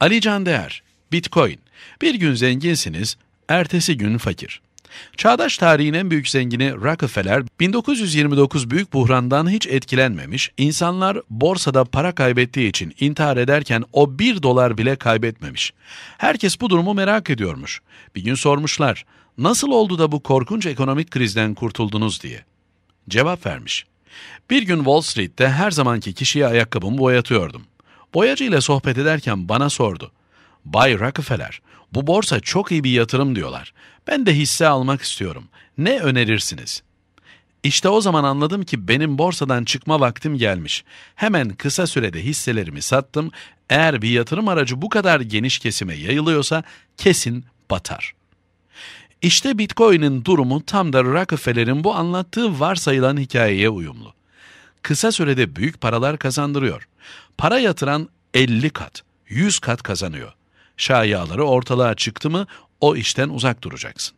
Ali Can Değer, Bitcoin. Bir gün zenginsiniz, ertesi gün fakir. Çağdaş tarihin en büyük zengini Rockefeller, 1929 büyük buhrandan hiç etkilenmemiş, insanlar borsada para kaybettiği için intihar ederken o 1 dolar bile kaybetmemiş. Herkes bu durumu merak ediyormuş. Bir gün sormuşlar, nasıl oldu da bu korkunç ekonomik krizden kurtuldunuz diye. Cevap vermiş. Bir gün Wall Street'te her zamanki kişiye ayakkabımı boyatıyordum. Boyacı ile sohbet ederken bana sordu. Bay Rockefeller, bu borsa çok iyi bir yatırım diyorlar. Ben de hisse almak istiyorum. Ne önerirsiniz? İşte o zaman anladım ki benim borsadan çıkma vaktim gelmiş. Hemen kısa sürede hisselerimi sattım. Eğer bir yatırım aracı bu kadar geniş kesime yayılıyorsa kesin batar. İşte Bitcoin'in durumu tam da Rockefeller'in bu anlattığı varsayılan hikayeye uyumlu kısa sürede büyük paralar kazandırıyor. Para yatıran 50 kat, 100 kat kazanıyor. Şayiaları ortalığa çıktı mı o işten uzak duracaksın.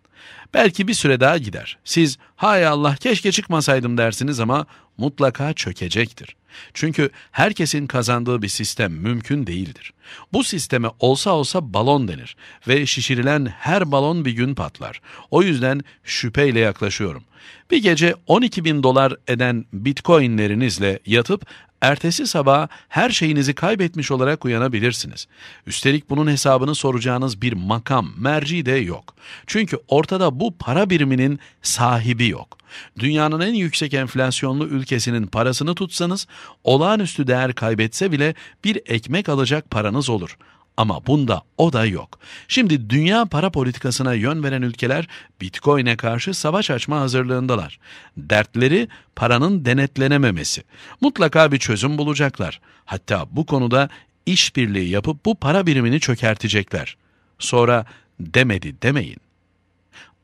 Belki bir süre daha gider. Siz hay Allah keşke çıkmasaydım dersiniz ama mutlaka çökecektir. Çünkü herkesin kazandığı bir sistem mümkün değildir. Bu sisteme olsa olsa balon denir ve şişirilen her balon bir gün patlar. O yüzden şüpheyle yaklaşıyorum. Bir gece 12 bin dolar eden bitcoinlerinizle yatıp ertesi sabah her şeyinizi kaybetmiş olarak uyanabilirsiniz. Üstelik bunun hesabını soracağınız bir makam, merci de yok. Çünkü ortada bu para biriminin sahibi yok. Dünyanın en yüksek enflasyonlu ülkesinin parasını tutsanız, olağanüstü değer kaybetse bile bir ekmek alacak paranız olur. Ama bunda o da yok. Şimdi dünya para politikasına yön veren ülkeler Bitcoin'e karşı savaş açma hazırlığındalar. Dertleri paranın denetlenememesi. Mutlaka bir çözüm bulacaklar. Hatta bu konuda işbirliği yapıp bu para birimini çökertecekler. Sonra demedi demeyin.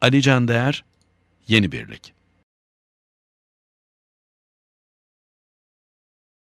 Ali Can Değer, Yeni Birlik